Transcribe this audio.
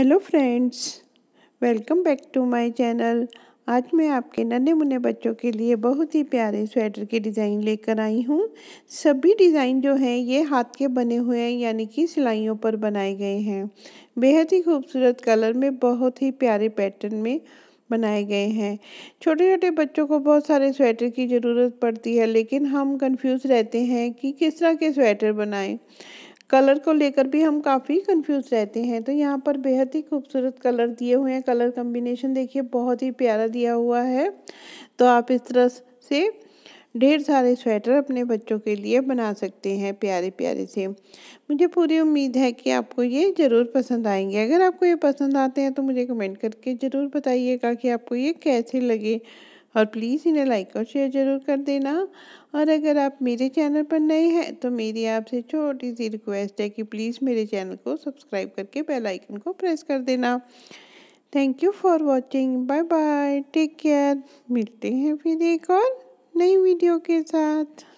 hello friends welcome back to my channel आज मैं आपके नन्हे मुन्ने बच्चों के लिए बहुत ही प्यारे स्वेटर के डिज़ाइन लेकर आई हूँ सभी डिज़ाइन जो हैं ये हाथ के बने हुए हैं यानी कि सिलाइयों पर बनाए गए हैं बेहद ही खूबसूरत कलर में बहुत ही प्यारे पैटर्न में बनाए गए हैं छोटे छोटे बच्चों को बहुत सारे स्वेटर की ज़रूरत पड़ती है लेकिन हम कन्फ्यूज रहते हैं कि किस तरह के स्वेटर बनाएँ कलर को लेकर भी हम काफ़ी कंफ्यूज रहते हैं तो यहाँ पर बेहद ही खूबसूरत कलर दिए हुए हैं कलर कम्बिनेशन देखिए बहुत ही प्यारा दिया हुआ है तो आप इस तरह से ढेर सारे स्वेटर अपने बच्चों के लिए बना सकते हैं प्यारे प्यारे से मुझे पूरी उम्मीद है कि आपको ये ज़रूर पसंद आएंगे अगर आपको ये पसंद आते हैं तो मुझे कमेंट करके ज़रूर बताइएगा कि आपको ये कैसे लगे और प्लीज़ इन्हें लाइक और शेयर ज़रूर कर देना और अगर आप मेरे चैनल पर नए हैं तो मेरी आपसे छोटी सी रिक्वेस्ट है कि प्लीज़ मेरे चैनल को सब्सक्राइब करके बेल आइकन को प्रेस कर देना thank you for watching bye bye take care मिलते हैं फिर एक और नई वीडियो के साथ